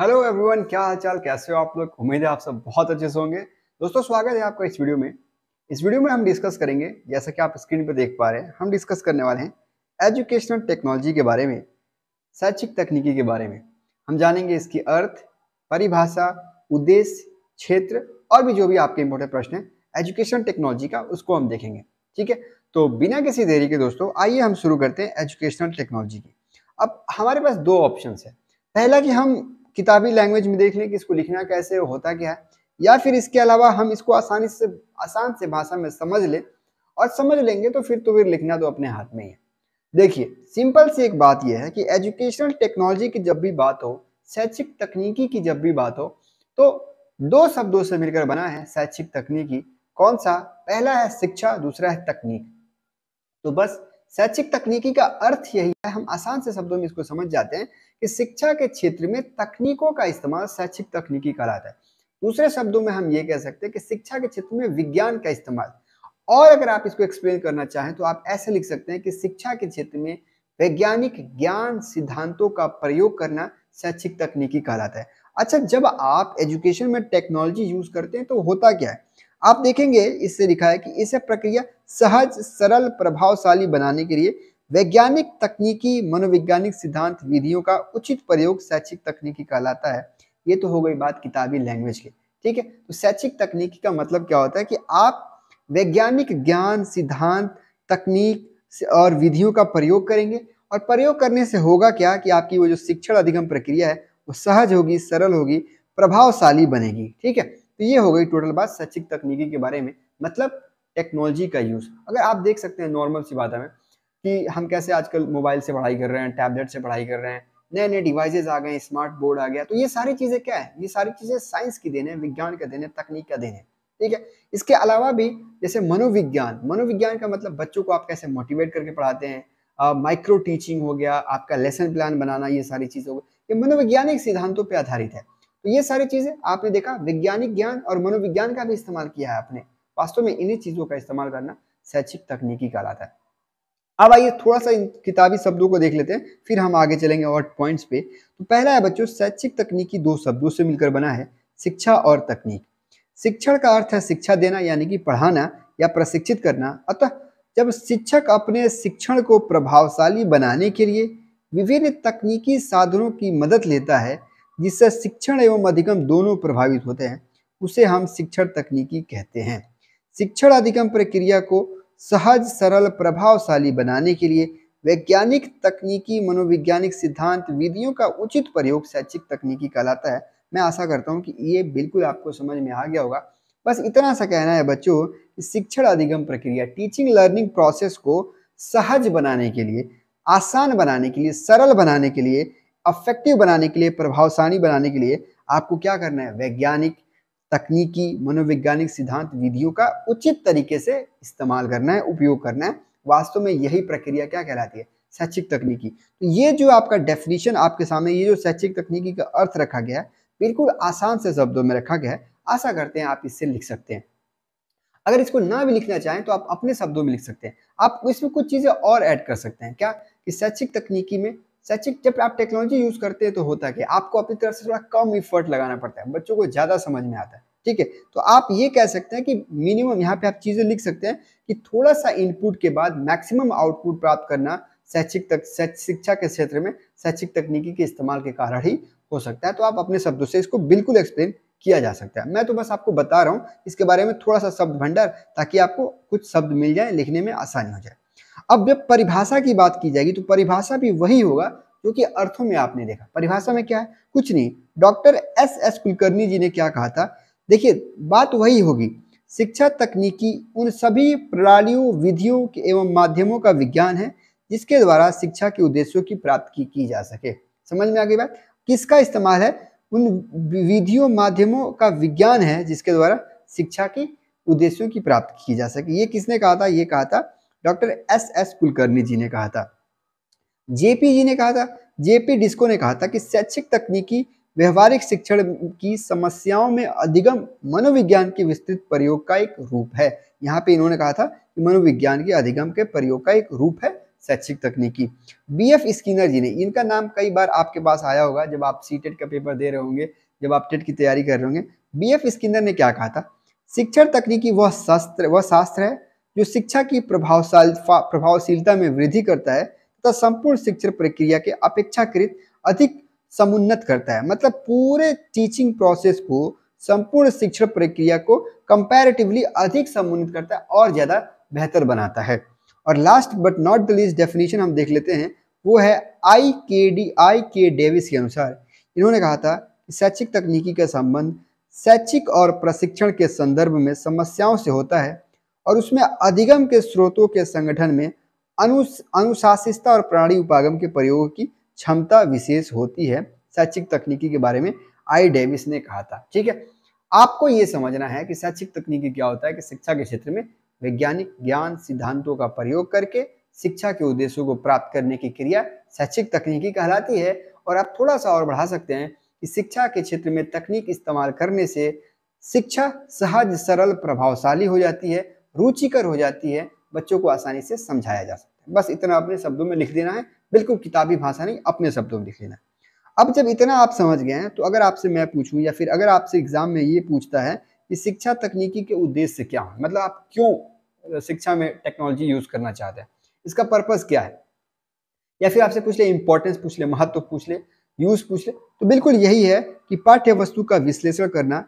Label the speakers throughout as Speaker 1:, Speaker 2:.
Speaker 1: hello everyone क्या हाल चाल कैसे हो आप लोग उम्मीद है आप सब बहुत अच्छे से होंगे दोस्तों स्वागत है आपका इस वीडियो में इस वीडियो में हम डिस्कस करेंगे जैसा कि आप स्क्रीन पर देख पा रहे हैं हम डिस्कस करने वाले हैं एजुकेशनल टेक्नोलॉजी के बारे में शैक्षिक तकनीकी के बारे में हम जानेंगे इसकी अर्थ परिभाषा उद्देश्य क्षेत्र और भी जो भी आपके इम्पोर्टेंट प्रश्न हैं एजुकेशन टेक्नोलॉजी का उसको हम देखेंगे ठीक है तो बिना किसी देरी के दोस्तों आइए हम शुरू करते हैं एजुकेशनल टेक्नोलॉजी की अब हमारे पास दो ऑप्शन है पहला कि हम किताबी लैंग्वेज में देख लें कि इसको लिखना कैसे होता क्या है या फिर इसके अलावा हम इसको आसानी से आसान से भाषा में समझ लें और समझ लेंगे तो फिर तो फिर लिखना तो अपने हाथ में ही है देखिए सिंपल सी एक बात यह है कि एजुकेशनल टेक्नोलॉजी की जब भी बात हो शैक्षिक तकनीकी की जब भी बात हो तो दो शब्दों से मिलकर बना है शैक्षिक तकनीकी कौन सा पहला है शिक्षा दूसरा है तकनीक तो बस शैक्षिक तकनीकी का अर्थ यही है हम आसान से शब्दों में इसको समझ जाते हैं कि शिक्षा के क्षेत्र में तकनीकों का इस्तेमाल शैक्षिक तकनीकी कहलाता है दूसरे शब्दों में हम ये कह सकते हैं कि शिक्षा के क्षेत्र में विज्ञान का इस्तेमाल और अगर आप इसको एक्सप्लेन करना चाहें तो आप ऐसे लिख सकते हैं कि शिक्षा के क्षेत्र में वैज्ञानिक ज्ञान सिद्धांतों का प्रयोग करना शैक्षिक तकनीकी कहलाता है अच्छा जब आप एजुकेशन में टेक्नोलॉजी यूज करते हैं तो होता क्या है आप देखेंगे इससे लिखा है कि इसे प्रक्रिया सहज सरल प्रभावशाली बनाने के लिए वैज्ञानिक तकनीकी मनोवैज्ञानिक सिद्धांत विधियों का उचित प्रयोग शैक्षिक तकनीकी कहलाता है ये तो हो गई बात किताबी लैंग्वेज की ठीक है तो शैक्षिक तकनीकी का मतलब क्या होता है कि आप वैज्ञानिक ज्ञान सिद्धांत तकनीक और विधियों का प्रयोग करेंगे और प्रयोग करने से होगा क्या कि आपकी वो जो शिक्षण अधिगम प्रक्रिया है वो सहज होगी सरल होगी प्रभावशाली बनेगी ठीक है तो ये हो गई टोटल बात शैक्षिक तकनीकी के बारे में मतलब टेक्नोलॉजी का यूज़ अगर आप देख सकते हैं नॉर्मल सी बात है में कि हम कैसे आजकल मोबाइल से पढ़ाई कर रहे हैं टैबलेट से पढ़ाई कर रहे हैं नए नए डिवाइसेज आ गए स्मार्ट बोर्ड आ गया तो ये सारी चीज़ें क्या है ये सारी चीज़ें साइंस की देने विज्ञान का देने तकनीक का देने ठीक है इसके अलावा भी जैसे मनोविज्ञान मनोविज्ञान का मतलब बच्चों को आप कैसे मोटिवेट करके पढ़ाते हैं माइक्रो टीचिंग हो गया आपका लेसन प्लान बनाना ये सारी चीज़ हो गई ये मनोवैज्ञानिक सिद्धांतों पर आधारित है तो ये सारी चीज़ें आपने देखा वैज्ञानिक ज्ञान और मनोविज्ञान का भी इस्तेमाल किया है आपने वास्तव में इन्हीं चीज़ों का इस्तेमाल करना शैक्षिक तकनीकी कहलाता है अब आइए थोड़ा सा इन किताबी शब्दों को देख लेते हैं फिर हम आगे चलेंगे और पॉइंट्स पे तो पहला है बच्चों शैक्षिक तकनीकी दो शब्दों से मिलकर बना है शिक्षा और तकनीक शिक्षण का अर्थ है शिक्षा देना यानी कि पढ़ाना या प्रशिक्षित करना अतः जब शिक्षक अपने शिक्षण को प्रभावशाली बनाने के लिए विभिन्न तकनीकी साधनों की मदद लेता है जिससे शिक्षण एवं अधिगम दोनों प्रभावित होते हैं उसे हम शिक्षण तकनीकी कहते हैं शिक्षण अधिगम प्रक्रिया को सहज सरल प्रभावशाली बनाने के लिए वैज्ञानिक तकनीकी मनोविज्ञानिक सिद्धांत विधियों का उचित प्रयोग शैक्षिक तकनीकी कहलाता है मैं आशा करता हूँ कि ये बिल्कुल आपको समझ में आ गया होगा बस इतना सा कहना है बच्चों कि शिक्षण अधिगम प्रक्रिया टीचिंग लर्निंग प्रोसेस को सहज बनाने के लिए आसान बनाने के लिए सरल बनाने के लिए अफेक्टिव बनाने के लिए प्रभावशाली बनाने के लिए आपको क्या करना है वैज्ञानिक तकनीकी मनोवैज्ञानिक सिद्धांत विधियों का उचित तरीके से इस्तेमाल करना है उपयोग करना है वास्तव में यही प्रक्रिया क्या कहलाती है शैक्षिक तकनीकी तो ये जो आपका डेफिनेशन आपके सामने ये जो शैक्षिक तकनीकी का अर्थ रखा गया है बिल्कुल आसान से शब्दों में रखा गया है आशा करते हैं आप इससे लिख सकते हैं अगर इसको ना भी लिखना चाहें तो आप अपने शब्दों में लिख सकते हैं आप इसमें कुछ चीज़ें और ऐड कर सकते हैं क्या कि शैक्षिक तकनीकी में शैक्षिक जब आप टेक्नोलॉजी यूज करते हैं तो होता है कि आपको अपनी तरफ से थोड़ा कम इफर्ट लगाना पड़ता है बच्चों को ज्यादा समझ में आता है ठीक है तो आप ये कह सकते हैं कि मिनिमम यहाँ पे आप चीजें लिख सकते हैं कि थोड़ा सा इनपुट के बाद मैक्सिमम आउटपुट प्राप्त करना शैक्षिक तक शिक्षा के क्षेत्र में शैक्षिक तकनीकी के इस्तेमाल के कारण ही हो सकता है तो आप अपने शब्दों से इसको बिल्कुल एक्सप्लेन किया जा सकता है मैं तो बस आपको बता रहा हूँ इसके बारे में थोड़ा सा शब्द भंडार ताकि आपको कुछ शब्द मिल जाए लिखने में आसानी हो जाए अब जब परिभाषा की बात की जाएगी तो परिभाषा भी वही होगा जो कि अर्थों में आपने देखा परिभाषा में क्या है कुछ नहीं doctor S S Kulkarni ji ने क्या कहा था देखिए बात वही होगी शिक्षा तकनीकी उन सभी प्रणालियों विधियों एवं माध्यमों का विज्ञान है जिसके द्वारा शिक्षा के उद्देश्यों की प्राप्ति की, की जा सके समझ में आ गई बात किसका इस्तेमाल है उन विधियों माध्यमों का विज्ञान है जिसके द्वारा शिक्षा के उद्देश्यों की प्राप्ति की जा सके ये किसने कहा था ये कहा था doctor S S Kulkarni ji ने कहा था जेपी जी ने कहा था जेपी डिस्को ने कहा था कि शैक्षिक तकनीकी व्यवहारिक शिक्षण की समस्याओं में अधिगम मनोविज्ञान के विस्तृत प्रयोग का एक रूप है यहाँ पे इन्होंने कहा था कि मनोविज्ञान के अधिगम के प्रयोग का एक रूप है शैक्षिक तकनीकी बी एफ स्किनर जी ने इनका नाम कई बार आपके पास आया होगा जब आप सी टेट e का पेपर दे रहे होंगे जब आप टेट e की तैयारी कर रहे होंगे बी एफ स्किनर ने क्या कहा था शिक्षण तकनीकी वह शास्त्र वह शास्त्र है जो शिक्षा की प्रभावशाल प्रभावशीलता में वृद्धि करता है तथा संपूर्ण शिक्षण प्रक्रिया के अपेक्षाकृत अधिक समुन्नत करता है मतलब पूरे टीचिंग प्रोसेस को संपूर्ण शिक्षण प्रक्रिया को कंपैरेटिवली अधिक समुन्नत करता है और ज़्यादा बेहतर बनाता है और last but not the least definition हम देख लेते हैं वो है आई के डी आई के डेविस के अनुसार इन्होंने कहा था कि शैक्षिक तकनीकी का संबंध शैक्षिक और प्रशिक्षण के संदर्भ में समस्याओं से होता है और उसमें अधिगम के स्रोतों के संगठन में अनु अनुशासिता और प्रणाली उपागम के प्रयोग की क्षमता विशेष होती है शैक्षिक तकनीकी के बारे में आई डेविस ने कहा था ठीक है आपको ये समझना है कि शैक्षिक तकनीकी क्या होता है कि शिक्षा के क्षेत्र में वैज्ञानिक ज्ञान सिद्धांतों का प्रयोग करके शिक्षा के उद्देश्यों को प्राप्त करने की क्रिया शैक्षिक तकनीकी कहलाती है और आप थोड़ा सा और बढ़ा सकते हैं कि शिक्षा के क्षेत्र में तकनीक इस्तेमाल करने से शिक्षा सहज सरल प्रभावशाली हो जाती है रुचिकर हो जाती है बच्चों को आसानी से समझाया जा सकता है बस इतना अपने शब्दों में लिख देना है बिल्कुल किताबी भाषा नहीं अपने शब्दों में लिख लेना है अब जब इतना आप समझ गए हैं तो अगर आपसे मैं पूछूं या फिर अगर आपसे एग्जाम में ये पूछता है कि शिक्षा तकनीकी के उद्देश्य क्या है मतलब आप क्यों शिक्षा में टेक्नोलॉजी यूज करना चाहते हैं इसका पर्पज क्या है या फिर आपसे पूछ ले इंपॉर्टेंस पूछ ले महत्व पूछ ले यूज पूछ ले तो बिल्कुल यही है कि पाठ्य वस्तु का विश्लेषण करना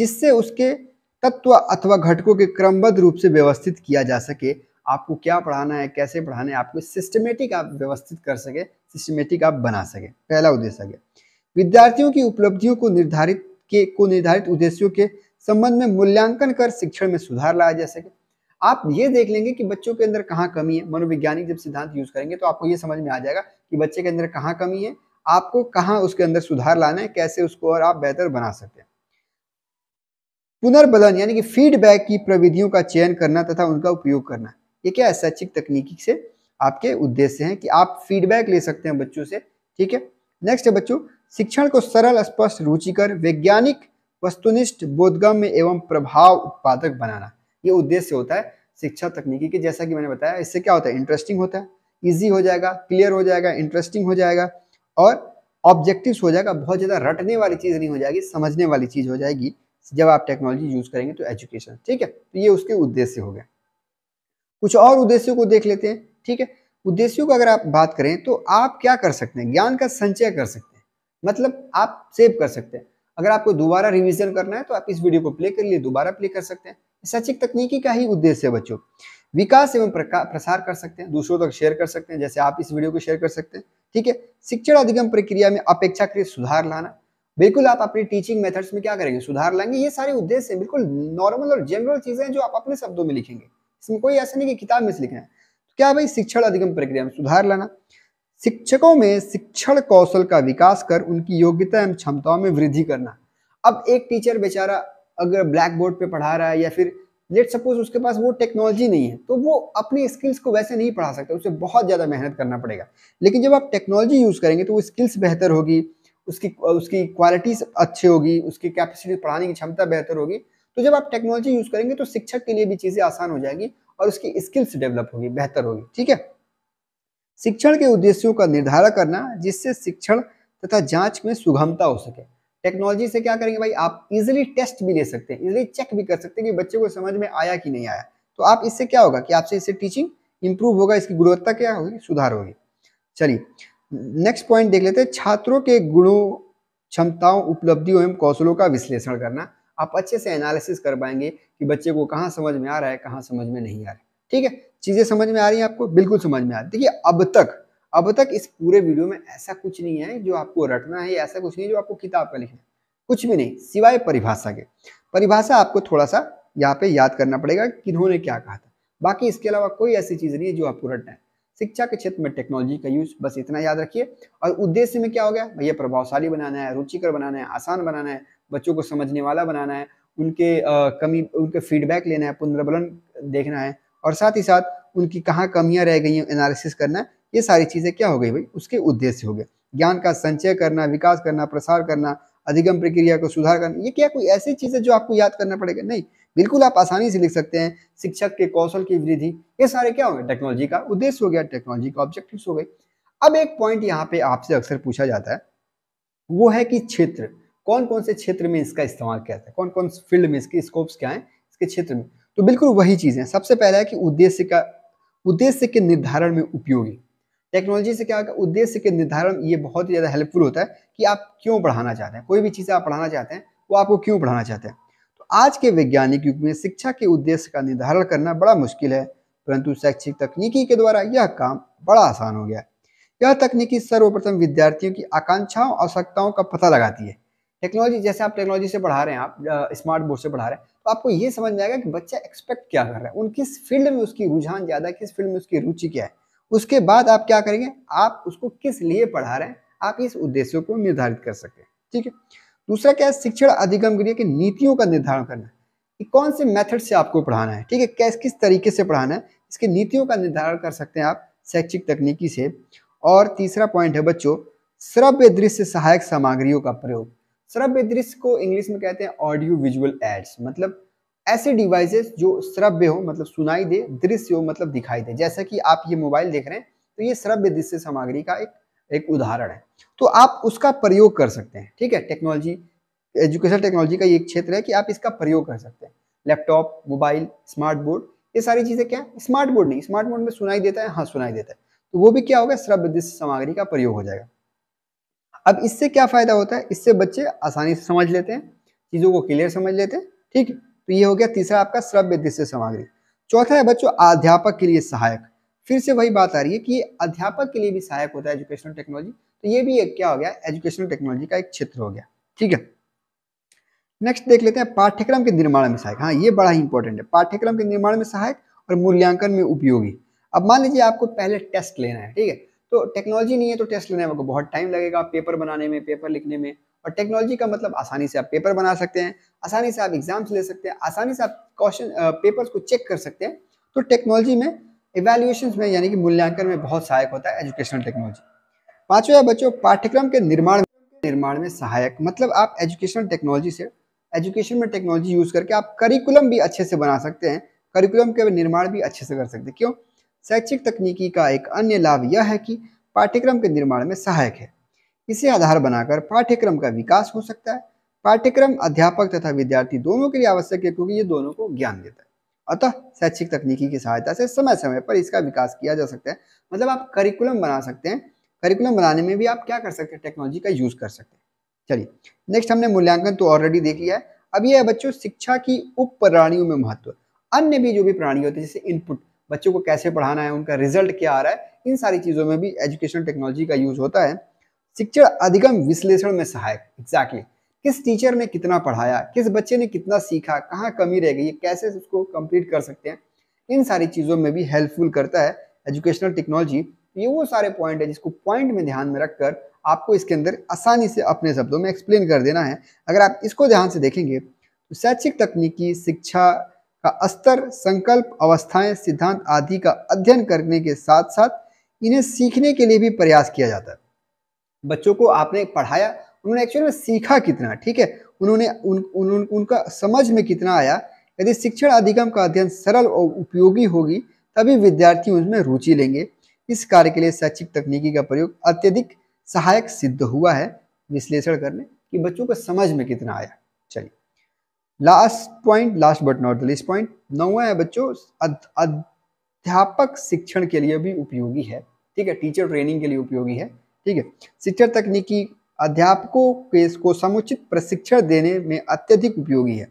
Speaker 1: जिससे उसके तत्व अथवा घटकों के क्रमबद्ध रूप से व्यवस्थित किया जा सके आपको क्या पढ़ाना है कैसे पढ़ाना है आपको सिस्टमेटिक आप व्यवस्थित कर सके सिस्टमेटिक आप बना सके पहला उद्देश्य गया विद्यार्थियों की उपलब्धियों को निर्धारित के को निर्धारित उद्देश्यों के संबंध में मूल्यांकन कर शिक्षण में सुधार लाया जा सके आप ये देख लेंगे कि बच्चों के अंदर कहाँ कमी है मनोवैज्ञानिक जब सिद्धांत यूज करेंगे तो आपको ये समझ में आ जाएगा कि बच्चे के अंदर कहाँ कमी है आपको कहाँ उसके अंदर सुधार लाना है कैसे उसको और आप बेहतर बना सकते हैं पुनर्बलन यानी कि फीडबैक की प्रविधियों का चयन करना तथा उनका उपयोग करना ये क्या है शैक्षिक तकनीकी से आपके उद्देश्य हैं कि आप फीडबैक ले सकते हैं बच्चों से ठीक है नेक्स्ट है बच्चों शिक्षण को सरल स्पष्ट रुचिकर वैज्ञानिक वस्तुनिष्ठ बोधगम्य एवं प्रभाव उत्पादक बनाना ये उद्देश्य होता है शिक्षा तकनीकी के जैसा कि मैंने बताया इससे क्या होता है इंटरेस्टिंग होता है ईजी हो जाएगा क्लियर हो जाएगा इंटरेस्टिंग हो जाएगा और ऑब्जेक्टिव्स हो जाएगा बहुत ज़्यादा रटने वाली चीज़ नहीं हो जाएगी समझने वाली चीज़ हो जाएगी जब आप टेक्नोलॉजी यूज करेंगे तो एजुकेशन ठीक है तो ये उसके उद्देश्य हो गए कुछ और उद्देश्यों को देख लेते हैं ठीक है उद्देश्यों का अगर आप बात करें तो आप क्या कर सकते हैं ज्ञान का संचय कर सकते हैं मतलब आप सेव कर सकते हैं अगर आपको दोबारा रिविजन करना है तो आप इस वीडियो को प्ले कर लिए दोबारा प्ले कर सकते हैं शैक्षिक तकनीकी का ही उद्देश्य है बच्चों विकास एवं प्रसार कर सकते हैं दूसरों तक शेयर कर सकते हैं जैसे आप इस वीडियो को शेयर कर सकते हैं ठीक है शिक्षण अधिगम प्रक्रिया में अपेक्षाकृत सुधार लाना बिल्कुल आप अपनी टीचिंग मेथड्स में क्या करेंगे सुधार लाएंगे ये सारे उद्देश्य बिल्कुल नॉर्मल और जनरल चीजें हैं जो आप अपने शब्दों में लिखेंगे इसमें कोई ऐसा नहीं कि किताब में से लिखना है तो क्या भाई शिक्षण अधिगम प्रक्रिया में सुधार लाना शिक्षकों में शिक्षण कौशल का विकास कर उनकी योग्यता एवं क्षमताओं में वृद्धि करना अब एक टीचर बेचारा अगर ब्लैक बोर्ड पर पढ़ा रहा है या फिर लेट सपोज उसके पास वो टेक्नोलॉजी नहीं है तो वो अपनी स्किल्स को वैसे नहीं पढ़ा सकता उसे बहुत ज़्यादा मेहनत करना पड़ेगा लेकिन जब आप टेक्नोलॉजी यूज़ करेंगे तो वो स्किल्स बेहतर होगी उसकी उसकी क्वालिटीज अच्छी होगी उसकी कैपेसिटी पढ़ाने की क्षमता बेहतर होगी तो जब आप टेक्नोलॉजी यूज करेंगे तो शिक्षक के लिए भी चीजें आसान हो जाएगी और उसकी स्किल्स डेवलप होगी बेहतर होगी ठीक है शिक्षण के उद्देश्यों का निर्धारण करना जिससे शिक्षण तथा जांच में सुगमता हो सके टेक्नोलॉजी से क्या करेंगे भाई आप इजिली टेस्ट भी ले सकते हैं इजिली चेक भी कर सकते हैं कि बच्चे को समझ में आया कि नहीं आया तो आप इससे क्या होगा कि आपसे इससे टीचिंग इंप्रूव होगा इसकी गुणवत्ता क्या होगी सुधार होगी चलिए नेक्स्ट पॉइंट देख लेते हैं छात्रों के गुणों क्षमताओं उपलब्धियों एवं कौशलों का विश्लेषण करना आप अच्छे से एनालिसिस कर पाएंगे कि बच्चे को कहाँ समझ में आ रहा है कहाँ समझ में नहीं आ रहा है ठीक है चीज़ें समझ में आ रही हैं आपको बिल्कुल समझ में आ रही देखिए अब तक अब तक इस पूरे वीडियो में ऐसा कुछ नहीं है जो आपको रटना है ऐसा कुछ नहीं जो आपको किताब का लिखना है कुछ भी नहीं सिवाय परिभाषा के परिभाषा आपको थोड़ा सा यहाँ पे याद करना पड़ेगा कि इन्होंने क्या कहा था बाकी इसके अलावा कोई ऐसी चीज़ नहीं है जो आपको रटना है शिक्षा के क्षेत्र में टेक्नोलॉजी का यूज बस इतना याद रखिए और उद्देश्य में क्या हो गया भैया प्रभावशाली बनाना है रुचिकर बनाना है आसान बनाना है बच्चों को समझने वाला बनाना है उनके आ, कमी उनके फीडबैक लेना है पुनर्बलन देखना है और साथ ही साथ उनकी कहाँ कमियाँ रह गई हैं एनालिसिस करना ये सारी चीज़ें क्या हो गई भाई उसके उद्देश्य हो गए ज्ञान का संचय करना विकास करना प्रसार करना अधिगम प्रक्रिया को सुधार करना ये क्या कोई ऐसी चीज़ है जो आपको याद करना पड़ेगा नहीं बिल्कुल आप आसानी से लिख सकते हैं शिक्षक के कौशल की वृद्धि ये सारे क्या हो गए टेक्नोलॉजी का उद्देश्य हो गया टेक्नोलॉजी का ऑब्जेक्टिव हो गए अब एक पॉइंट यहाँ पे आपसे अक्सर पूछा जाता है वो है कि क्षेत्र कौन कौन से क्षेत्र में इसका इस्तेमाल किया जाता है कौन कौन फील्ड में इसके स्कोप्स क्या है इसके क्षेत्र में तो बिल्कुल वही चीज़ है सबसे पहला है कि उद्देश्य का उद्देश्य के निर्धारण में उपयोगी टेक्नोलॉजी से क्या होगा उद्देश्य के निर्धारण ये बहुत ही ज़्यादा हेल्पफुल होता है कि आप क्यों पढ़ाना चाहते हैं कोई भी चीज़ आप पढ़ाना चाहते हैं वो आपको क्यों पढ़ाना चाहते हैं आज के वैज्ञानिक युग में शिक्षा के उद्देश्य का निर्धारण करना बड़ा मुश्किल है परंतु शैक्षिक तकनीकी के द्वारा यह काम बड़ा आसान हो गया यह तकनीकी सर्वप्रथम विद्यार्थियों की आकांक्षाओं आवश्यकताओं का पता लगाती है टेक्नोलॉजी जैसे आप टेक्नोलॉजी से पढ़ा रहे हैं आप स्मार्ट बोर्ड से पढ़ा रहे हैं तो आपको ये समझ में आएगा कि बच्चा एक्सपेक्ट क्या कर रहा है उन किस फील्ड में उसकी रुझान ज़्यादा किस फील्ड में उसकी रुचि क्या है उसके बाद आप क्या करेंगे आप उसको किस लिए पढ़ा रहे हैं आप इस उद्देश्य को निर्धारित कर सकें ठीक है दूसरा क्या है शिक्षण अधिगम लिए की नीतियों का निर्धारण करना है कि कौन से मेथड से आपको पढ़ाना है ठीक है कैस किस तरीके से पढ़ाना है इसकी नीतियों का निर्धारण कर सकते हैं आप शैक्षिक तकनीकी से और तीसरा पॉइंट है बच्चों श्रव्य दृश्य सहायक सामग्रियों का प्रयोग श्रव्य दृश्य को इंग्लिश में कहते हैं ऑडियो विजुअल एड्स मतलब ऐसे डिवाइसेस जो श्रव्य हो मतलब सुनाई दे दृश्य हो मतलब दिखाई दे जैसा कि आप ये मोबाइल देख रहे हैं तो ये श्रव्य दृश्य सामग्री का एक एक उदाहरण है तो आप उसका प्रयोग कर सकते हैं ठीक है टेक्नोलॉजी एजुकेशन टेक्नोलॉजी का ये एक क्षेत्र है कि आप इसका प्रयोग कर सकते हैं लैपटॉप मोबाइल स्मार्ट बोर्ड ये सारी चीज़ें क्या है स्मार्ट बोर्ड नहीं स्मार्ट बोर्ड में सुनाई देता है हाँ सुनाई देता है तो वो भी क्या होगा श्रब्द सामग्री का प्रयोग हो जाएगा अब इससे क्या फ़ायदा होता है इससे बच्चे आसानी से समझ लेते हैं चीज़ों को क्लियर समझ लेते हैं ठीक तो ये हो गया तीसरा आपका श्रव्य दृश्य सामग्री चौथा है बच्चों अध्यापक के लिए सहायक फिर से वही बात आ रही है कि अध्यापक के लिए भी सहायक होता है एजुकेशनल टेक्नोलॉजी तो ये भी एक क्या हो गया एजुकेशनल टेक्नोलॉजी का एक क्षेत्र हो गया ठीक है नेक्स्ट देख लेते हैं पाठ्यक्रम के निर्माण में सहायक हाँ ये बड़ा ही इंपॉर्टेंट है पाठ्यक्रम के निर्माण में सहायक और मूल्यांकन में उपयोगी अब मान लीजिए आपको पहले टेस्ट लेना है ठीक है तो टेक्नोलॉजी नहीं है तो टेस्ट लेने में बहुत टाइम लगेगा पेपर बनाने में पेपर लिखने में और टेक्नोलॉजी का मतलब आसानी से आप पेपर बना सकते हैं आसानी से आप एग्जाम्स ले सकते हैं आसानी से आप क्वेश्चन पेपर्स को चेक कर सकते हैं तो टेक्नोलॉजी में एवेल्यूशन में यानी कि मूल्यांकन में बहुत सहायक होता है एजुकेशनल टेक्नोलॉजी पांचवा है बच्चों पाठ्यक्रम के निर्माण निर्माण में सहायक मतलब आप एजुकेशनल टेक्नोलॉजी से एजुकेशन में टेक्नोलॉजी यूज करके आप करिकुलम भी अच्छे से बना सकते हैं करिकुलम के निर्माण भी अच्छे से कर सकते हैं क्यों शैक्षिक तकनीकी का एक अन्य लाभ यह है कि पाठ्यक्रम के निर्माण में सहायक है इसे आधार बनाकर पाठ्यक्रम का विकास हो सकता है पाठ्यक्रम अध्यापक तथा विद्यार्थी दोनों के लिए आवश्यक है क्योंकि ये दोनों को ज्ञान देता है अतः शैक्षिक तकनीकी की सहायता से समय समय पर इसका विकास किया जा सकता है मतलब आप करिकुलम बना सकते हैं करिकुलम बनाने में भी आप क्या कर सकते हैं टेक्नोलॉजी का यूज़ कर सकते हैं चलिए नेक्स्ट हमने मूल्यांकन तो ऑलरेडी देख लिया है अब ये है बच्चों शिक्षा की उप प्रणालियों में महत्व अन्य भी जो भी प्रणाली होती है जैसे इनपुट बच्चों को कैसे पढ़ाना है उनका रिजल्ट क्या आ रहा है इन सारी चीज़ों में भी एजुकेशन टेक्नोलॉजी का यूज होता है शिक्षण अधिगम विश्लेषण में सहायक एग्जैक्टली किस टीचर ने कितना पढ़ाया किस बच्चे ने कितना सीखा कहाँ कमी रह गई कैसे उसको कंप्लीट कर सकते हैं इन सारी चीज़ों में भी हेल्पफुल करता है एजुकेशनल टेक्नोलॉजी ये वो सारे पॉइंट है जिसको पॉइंट में ध्यान में रखकर आपको इसके अंदर आसानी से अपने शब्दों में एक्सप्लेन कर देना है अगर आप इसको ध्यान से देखेंगे तो शैक्षिक तकनीकी शिक्षा का स्तर संकल्प अवस्थाएं सिद्धांत आदि का अध्ययन करने के साथ साथ इन्हें सीखने के लिए भी प्रयास किया जाता है बच्चों को आपने पढ़ाया उन्होंने एक्चुअल में सीखा कितना ठीक है उन्होंने उन, उन, उन, उनका समझ में कितना आया यदि शिक्षण अधिगम का अध्ययन सरल और उपयोगी होगी तभी विद्यार्थी उसमें रुचि लेंगे इस कार्य के लिए शैक्षिक तकनीकी का प्रयोग अत्यधिक सहायक सिद्ध हुआ है विश्लेषण करने कि बच्चों को समझ में कितना आया चलिए last point last but not the least point नौवा है बच्चों अध्यापक शिक्षण के लिए भी उपयोगी है ठीक है टीचर ट्रेनिंग के लिए उपयोगी है ठीक है शिक्षण तकनीकी अध्यापकों के इसको समुचित प्रशिक्षण देने में अत्यधिक उपयोगी है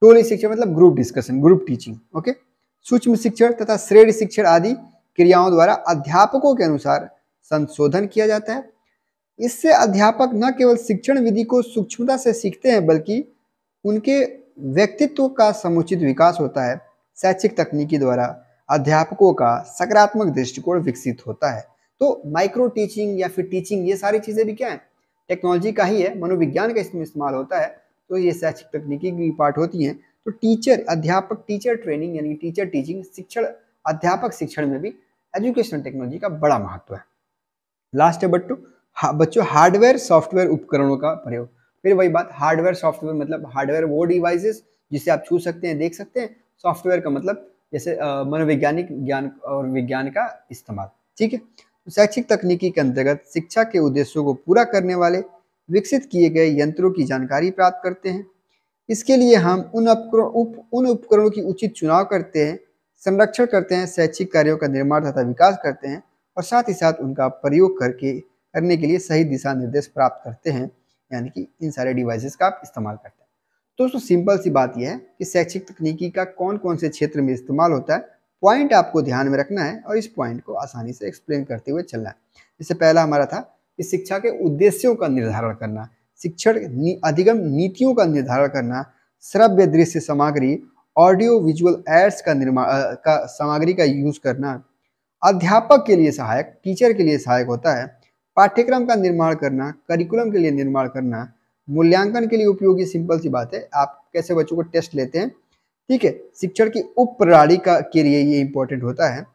Speaker 1: टोली शिक्षण मतलब group discussion group teaching okay सूक्ष्म शिक्षण तथा श्रेणी शिक्षण आदि क्रियाओं द्वारा अध्यापकों के अनुसार संशोधन किया जाता है इससे अध्यापक न केवल शिक्षण विधि को सूक्ष्मता से सीखते हैं बल्कि उनके व्यक्तित्व का समुचित विकास होता है शैक्षिक तकनीकी द्वारा अध्यापकों का सकारात्मक दृष्टिकोण विकसित होता है तो माइक्रो टीचिंग या फिर टीचिंग ये सारी चीज़ें भी क्या है टेक्नोलॉजी का ही है मनोविज्ञान का इसमें इस्तेमाल होता है तो ये शैक्षिक तकनीकी की पार्ट होती हैं तो टीचर अध्यापक टीचर ट्रेनिंग यानी टीचर टीचिंग शिक्षण अध्यापक शिक्षण में भी एजुकेशनल टेक्नोलॉजी का बड़ा महत्व है लास्ट है बट्टू बच्चों हार्डवेयर सॉफ्टवेयर उपकरणों का प्रयोग फिर वही बात हार्डवेयर सॉफ्टवेयर मतलब हार्डवेयर वो डिवाइसेस जिसे आप छू सकते हैं देख सकते हैं सॉफ्टवेयर का मतलब जैसे मनोवैज्ञानिक ज्ञान और विज्ञान का इस्तेमाल ठीक है तो शैक्षिक तकनीकी के अंतर्गत शिक्षा के उद्देश्यों को पूरा करने वाले विकसित किए गए यंत्रों की जानकारी प्राप्त करते हैं इसके लिए हम उन उपकरण उप उन उपकरणों की उचित चुनाव करते हैं संरक्षण करते हैं शैक्षिक कार्यों का निर्माण तथा विकास करते हैं और साथ ही साथ उनका प्रयोग करके करने के लिए सही दिशा निर्देश प्राप्त करते हैं यानी कि इन सारे डिवाइसेस का आप इस्तेमाल करते हैं दोस्तों सिंपल सी बात यह है कि शैक्षिक तकनीकी का कौन कौन से क्षेत्र में इस्तेमाल होता है पॉइंट आपको ध्यान में रखना है और इस पॉइंट को आसानी से एक्सप्लेन करते हुए चलना है इससे पहला हमारा था कि शिक्षा के उद्देश्यों का निर्धारण करना शिक्षण नी, अधिगम नीतियों का निर्धारण करना श्रव्य दृश्य सामग्री ऑडियो विजुअल एड्स का निर्माण का सामग्री का यूज करना अध्यापक के लिए सहायक टीचर के लिए सहायक होता है पाठ्यक्रम का निर्माण करना करिकुलम के लिए निर्माण करना मूल्यांकन के लिए उपयोगी सिंपल सी बात है आप कैसे बच्चों को टेस्ट लेते हैं ठीक है शिक्षण की उप प्रणाली का के लिए ये इंपॉर्टेंट होता है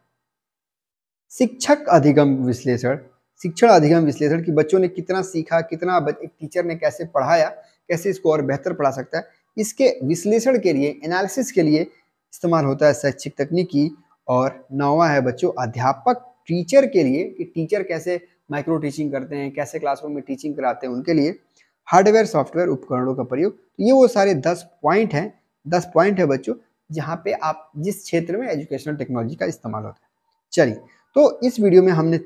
Speaker 1: शिक्षक अधिगम विश्लेषण शिक्षण अधिगम विश्लेषण कि बच्चों ने कितना सीखा कितना एक टीचर ने कैसे पढ़ाया कैसे इसको और बेहतर पढ़ा सकता है इसके विश्लेषण के लिए एनालिसिस के लिए इस्तेमाल होता है शैक्षिक तकनीकी और नौवा है बच्चों अध्यापक टीचर के लिए कि टीचर कैसे माइक्रो टीचिंग करते हैं कैसे क्लासरूम में टीचिंग कराते हैं उनके लिए हार्डवेयर सॉफ्टवेयर उपकरणों का प्रयोग तो ये वो सारे दस पॉइंट हैं दस पॉइंट है बच्चों जहाँ पे आप जिस क्षेत्र में एजुकेशनल टेक्नोलॉजी का इस्तेमाल होता है चलिए तो इस वीडियो में हमने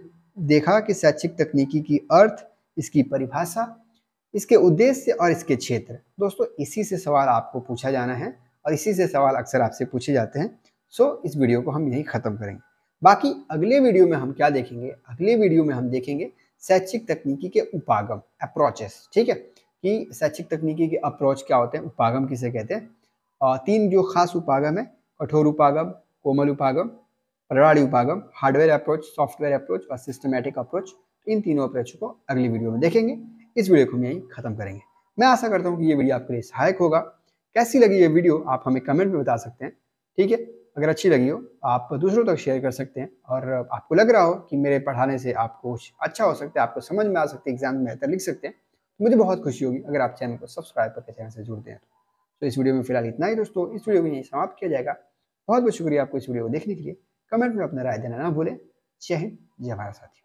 Speaker 1: देखा कि शैक्षिक तकनीकी की अर्थ इसकी परिभाषा इसके उद्देश्य और इसके क्षेत्र दोस्तों इसी से सवाल आपको पूछा जाना है और इसी से सवाल अक्सर आपसे पूछे जाते हैं सो इस वीडियो को हम यहीं ख़त्म करेंगे बाकी अगले वीडियो में हम क्या देखेंगे अगले वीडियो में हम देखेंगे शैक्षिक तकनीकी के उपागम अप्रोचेस ठीक है कि शैक्षिक तकनीकी के अप्रोच क्या होते हैं उपागम किसे कहते हैं और तीन जो खास उपागम है कठोर उपागम कोमल उपागम प्रणाली उपागम हार्डवेयर अप्रोच सॉफ्टवेयर अप्रोच और सिस्टमेटिक अप्रोच इन तीनों अप्रोच को अगली वीडियो में देखेंगे इस वीडियो को हम यहीं खत्म करेंगे मैं आशा करता हूँ कि ये वीडियो आपके लिए सहायक होगा कैसी लगी ये वीडियो आप हमें कमेंट में बता सकते हैं ठीक है अगर अच्छी लगी हो आप दूसरों तक शेयर कर सकते हैं और आपको लग रहा हो कि मेरे पढ़ाने से आपको कुछ अच्छा हो सकता है आपको समझ में आ सकती है एग्जाम में बेहतर लिख सकते हैं तो मुझे बहुत खुशी होगी अगर आप चैनल को सब्सक्राइब करके चैनल से जुड़ते हैं तो इस वीडियो में फिलहाल इतना ही दोस्तों इस वीडियो को यहीं समाप्त किया जाएगा बहुत बहुत शुक्रिया आपको इस वीडियो को देखने के लिए कमेंट में अपना राय देना ना भूलें जय हिंद जय भारत साथी